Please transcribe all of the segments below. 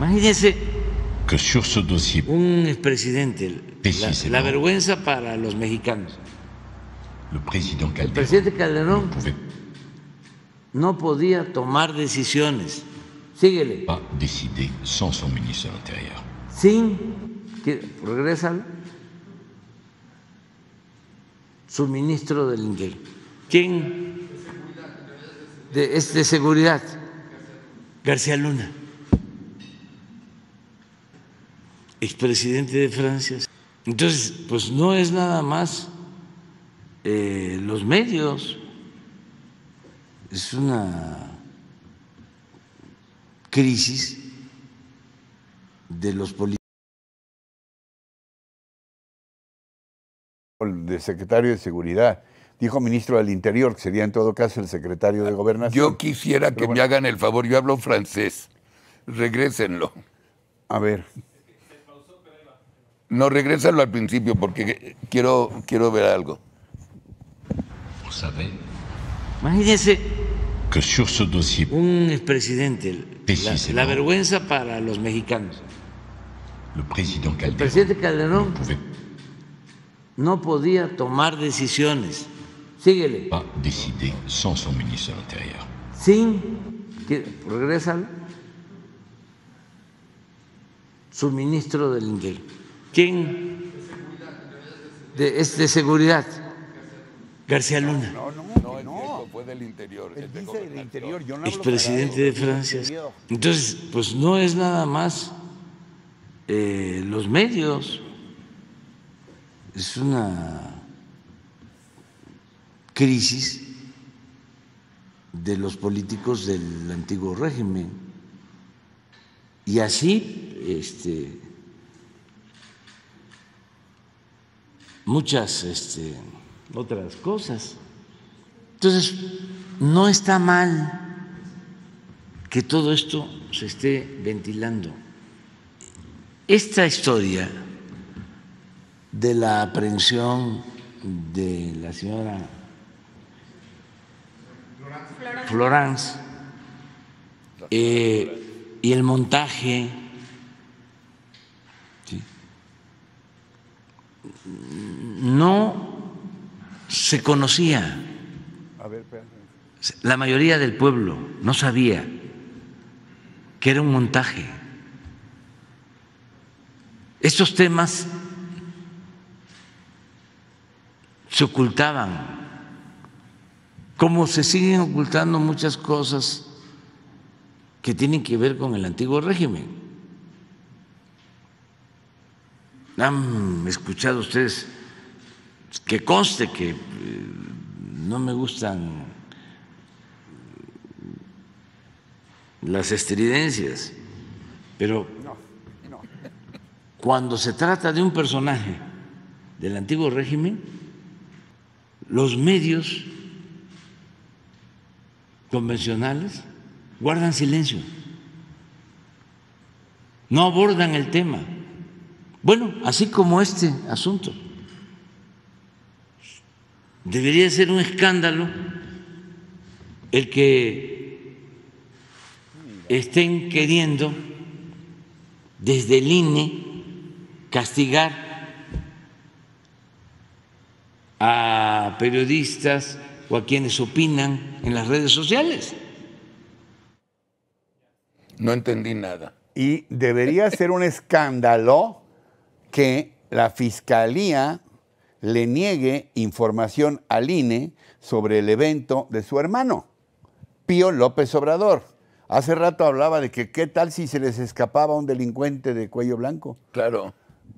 Imagínense. Que sur ce dossier. Un expresidente. La, vergüenza para los mexicanos. El presidente Calderón. no, podía tomar decisiones. Síguele. Va decidir sans su ministro del Interior. Sin. regresa Su ministro del Interior. ¿Quién? De, es de seguridad. García Luna. expresidente de Francia. Entonces, pues no es nada más eh, los medios, es una crisis de los políticos. De secretario de Seguridad. Dijo ministro del Interior, que sería en todo caso el secretario de Gobernación. Yo quisiera que me hagan el favor, yo hablo francés. Regrésenlo. A ver. No, regrésalo al principio porque quiero, ver algo. ¿Sabes? Imagínense que sur dossier, un presidente, la, vergüenza para los mexicanos. El presidente Calderón, no podía tomar decisiones. Síguele. Va decidir sans son ministro del Interior. Sin que su ministro del Interior ¿Quién? es de seguridad. García Luna. No, no, no, no. fue del interior. de Francia. Entonces, pues no es nada más eh, los medios. Es una crisis de los políticos del antiguo régimen. Y así, este muchas este, otras cosas. Entonces, no está mal que todo esto se esté ventilando. Esta historia de la aprehensión de la señora Florence eh, y el montaje no se conocía. La mayoría del pueblo no sabía que era un montaje. Estos temas se ocultaban, como se siguen ocultando muchas cosas que tienen que ver con el antiguo régimen. ¿Han escuchado ustedes que conste que eh, no me gustan eh, las estridencias, pero cuando se trata de un personaje del antiguo régimen, los medios convencionales guardan silencio, no abordan el tema. Bueno, así como este asunto. Debería ser un escándalo el que estén queriendo desde el INE castigar a periodistas o a quienes opinan en las redes sociales. No entendí nada. Y debería ser un escándalo que la Fiscalía le niegue información al INE sobre el evento de su hermano, Pío López Obrador. Hace rato hablaba de que qué tal si se les escapaba un delincuente de cuello blanco. Claro.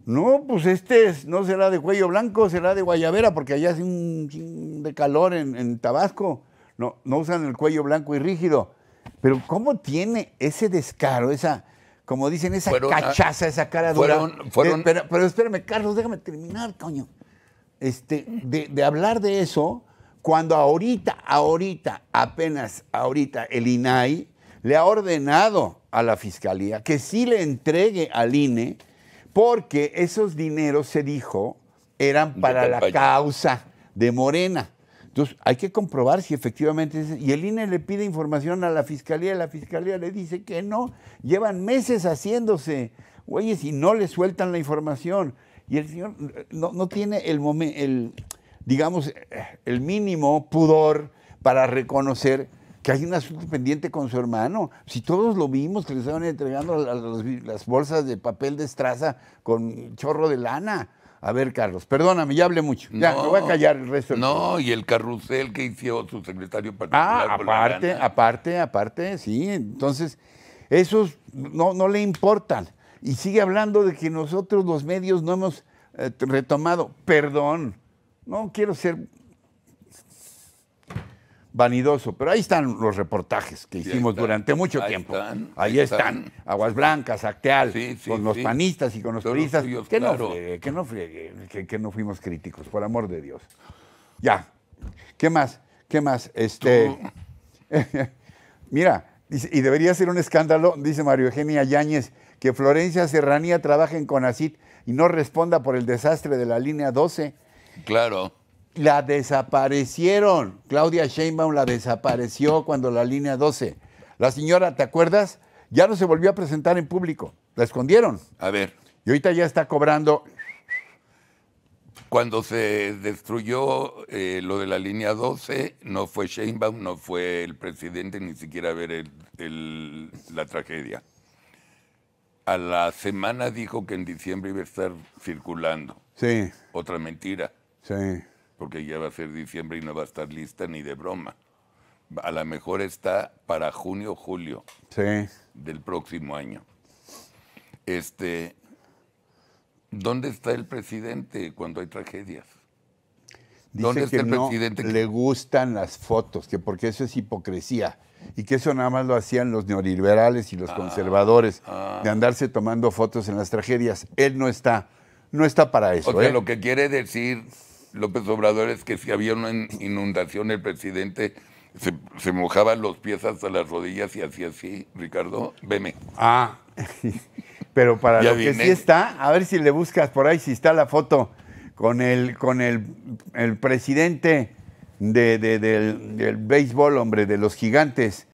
No, pues este no será de cuello blanco, será de guayabera, porque allá hace un de calor en, Tabasco. No, no usan el cuello blanco y rígido. Pero ¿cómo tiene ese descaro, esa, como dicen, esa cachaza, esa cara dura? Eh, pero espérame, Carlos, déjame terminar, coño este, de, hablar de eso cuando ahorita, ahorita, apenas ahorita el INAI le ha ordenado a la Fiscalía que sí le entregue al INE porque esos dineros, se dijo, eran para la causa de Morena. Entonces, hay que comprobar si efectivamente Y el INE le pide información a la fiscalía y la fiscalía le dice que no. Llevan meses haciéndose, güeyes, y no le sueltan la información. Y el señor no, tiene el, el, digamos, el mínimo pudor para reconocer que hay un asunto pendiente con su hermano. Si todos lo vimos, que le estaban entregando las, bolsas de papel de estraza con chorro de lana. A ver, Carlos, perdóname, ya hablé mucho. Ya, voy a callar el resto. no, y el carrusel que hizo su secretario ah, particular. aparte, aparte, aparte, sí. Entonces, esos no, no le importan y sigue hablando de que nosotros los medios no hemos eh, retomado. Perdón, no quiero ser vanidoso, pero ahí están los reportajes que hicimos durante mucho tiempo. ahí están, Aguas Blancas, Acteal, con los panistas y con los turistas. que, no que no que, no fuimos críticos, por amor de Dios. Ya, ¿qué más? ¿Qué más? Este, Mira, y debería ser un escándalo, dice Mario Eugenia Yáñez, que Florencia Serranía trabaje en CONACIT y no responda por el desastre de la línea 12. Claro. La desaparecieron. Claudia Sheinbaum la desapareció cuando la línea 12. La señora, ¿te acuerdas? Ya no se volvió a presentar en público. La escondieron. A ver. Y ahorita ya está cobrando. Cuando se destruyó eh, lo de la línea 12, no fue Sheinbaum, no fue el presidente, ni siquiera ver la tragedia a la semana dijo que en diciembre iba a estar circulando. Sí. Otra mentira. Sí. Porque ya va a ser diciembre y no va a estar lista ni de broma. A lo mejor está para junio o julio sí. del próximo año. Este, ¿Dónde está el presidente cuando hay tragedias? Dice ¿Dónde el no Le gustan las fotos, que porque eso es hipocresía y que eso nada más lo hacían los neoliberales y los ah, conservadores, ah. de andarse tomando fotos en las tragedias. Él no está, no está para eso. O sea, ¿eh? lo que quiere decir López Obrador es que si había una inundación, el presidente se, mojaba los pies hasta las rodillas y hacía así, Ricardo, veme. Ah, pero para lo que sí está, a ver si le buscas por ahí, si está la foto con el, con el, el presidente de, del, del béisbol, hombre, de los gigantes.